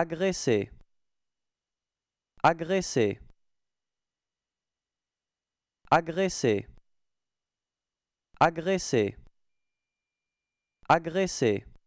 Agresser. Agresser. Agresser. Agresser. Agresser.